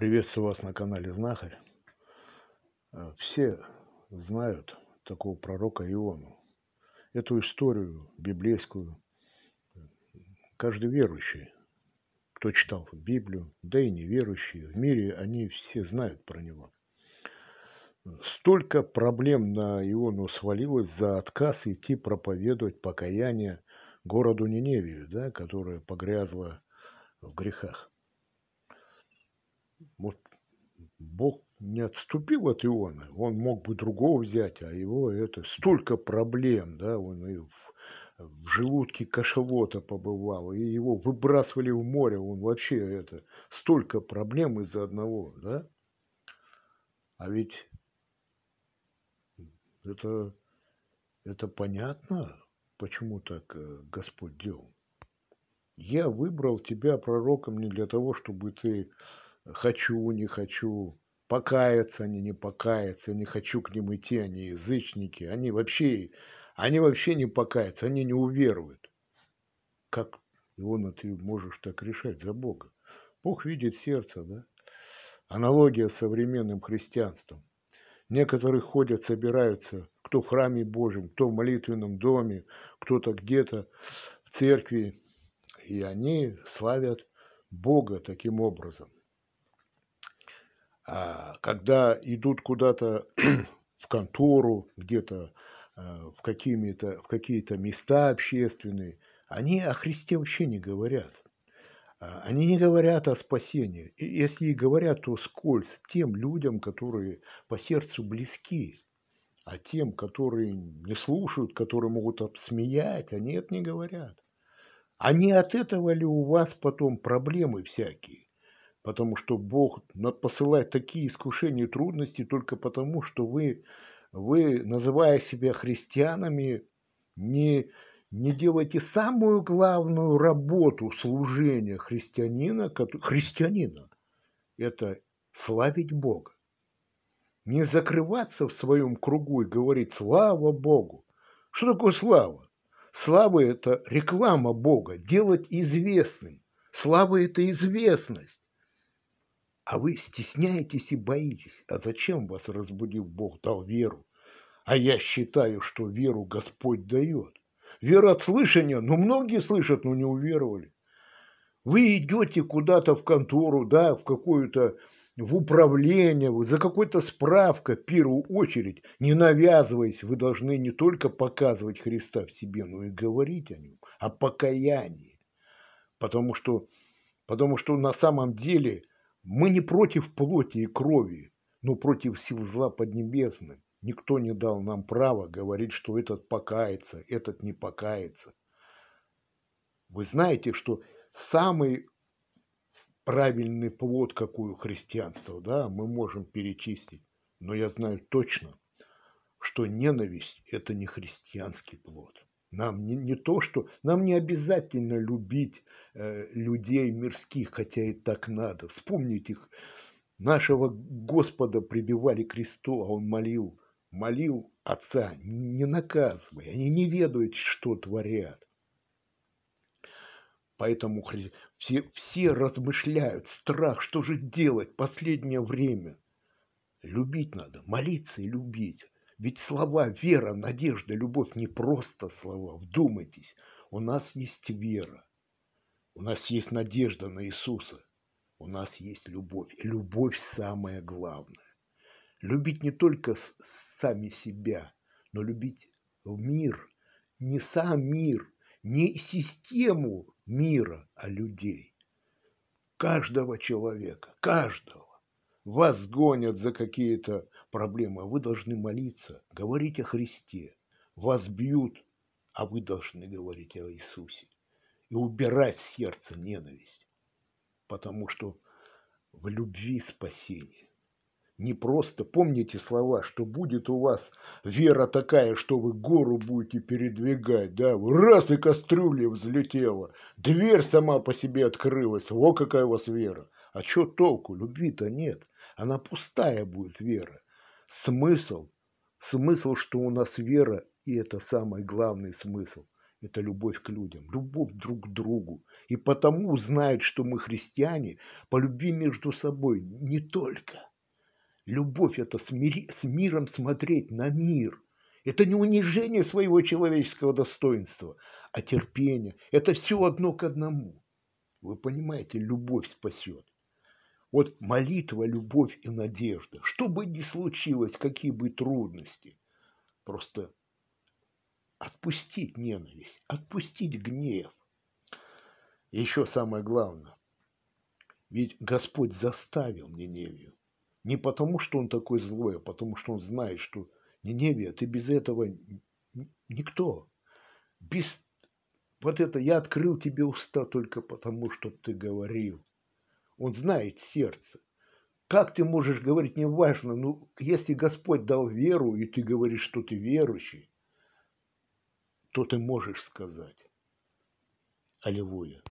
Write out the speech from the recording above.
Приветствую вас на канале Знахарь. Э, все знают такого пророка Иону. Эту историю библейскую каждый верующий, кто читал Библию, да и неверующие, в мире они все знают про него. Столько проблем на Иону свалилось за отказ идти проповедовать покаяние городу Ниневию, да, которая погрязла в грехах. Вот Бог не отступил от Иона, он мог бы другого взять, а его это столько проблем, да, он и в, в желудке кашелота побывал, и его выбрасывали в море, он вообще это столько проблем из-за одного, да? А ведь это, это понятно, почему так э, Господь делал. Я выбрал тебя пророком не для того, чтобы ты хочу, не хочу, покаяться они, не покаяться, не хочу к ним идти, они язычники, они вообще, они вообще не покаятся, они не уверуют. Как, Иона, ты можешь так решать за Бога? Бог видит сердце, да? Аналогия с современным христианством. Некоторые ходят, собираются, кто в храме Божьем, кто в молитвенном доме, кто-то где-то в церкви, и они славят Бога таким образом. А, когда идут куда-то в контору, где-то а, в, какими-то, в какие-то места общественные, они о Христе вообще не говорят. А, они не говорят о спасении. И если и говорят, то скользь тем людям, которые по сердцу близки, а тем, которые не слушают, которые могут обсмеять, они это не говорят. Они от этого ли у вас потом проблемы всякие? потому что Бог посылает такие искушения и трудности только потому, что вы, вы называя себя христианами, не, не делаете самую главную работу служения христианина, христианина – это славить Бога. Не закрываться в своем кругу и говорить «слава Богу». Что такое слава? Слава – это реклама Бога, делать известным. Слава – это известность. А вы стесняетесь и боитесь. А зачем вас разбудил Бог, дал веру? А я считаю, что веру Господь дает. Вера от слышания, но ну, многие слышат, но не уверовали. Вы идете куда-то в контору, да, в какую-то, в управление, за какой-то справкой, в первую очередь, не навязываясь, вы должны не только показывать Христа в себе, но и говорить о нем, о покаянии. Потому что, потому что на самом деле мы не против плоти и крови, но против сил зла поднебесных. Никто не дал нам права говорить, что этот покается, этот не покается. Вы знаете, что самый правильный плод, какой у христианства, да, мы можем перечислить. Но я знаю точно, что ненависть – это не христианский плод. Нам не, не то, что нам не обязательно любить э, людей мирских, хотя и так надо. Вспомнить их. Нашего Господа прибивали кресту, а он молил, молил Отца, не наказывай. Они не ведают, что творят. Поэтому все, все размышляют, страх, что же делать последнее время. Любить надо, молиться и любить. Ведь слова вера, надежда, любовь не просто слова. Вдумайтесь, у нас есть вера, у нас есть надежда на Иисуса, у нас есть любовь. И любовь самое главное. Любить не только сами себя, но любить мир, не сам мир, не систему мира, а людей. Каждого человека, каждого вас гонят за какие-то проблемы, а вы должны молиться, говорить о Христе. Вас бьют, а вы должны говорить о Иисусе и убирать с сердца ненависть, потому что в любви спасение. Не просто помните слова, что будет у вас вера такая, что вы гору будете передвигать, да, раз и кастрюля взлетела, дверь сама по себе открылась, Вот какая у вас вера – а чё толку? Любви-то нет. Она пустая будет, вера. Смысл. Смысл, что у нас вера, и это самый главный смысл. Это любовь к людям, любовь друг к другу. И потому знают, что мы христиане, по любви между собой не только. Любовь – это с миром смотреть на мир. Это не унижение своего человеческого достоинства, а терпение. Это все одно к одному. Вы понимаете, любовь спасет. Вот молитва, любовь и надежда. Что бы ни случилось, какие бы трудности, просто отпустить ненависть, отпустить гнев. И еще самое главное, ведь Господь заставил Ниневию. Не потому, что он такой злой, а потому, что он знает, что Ниневия, ты без этого никто. Без вот это я открыл тебе уста только потому, что ты говорил. Он знает сердце. Как ты можешь говорить, неважно, ну, если Господь дал веру, и ты говоришь, что ты верующий, то ты можешь сказать. Аллилуйя.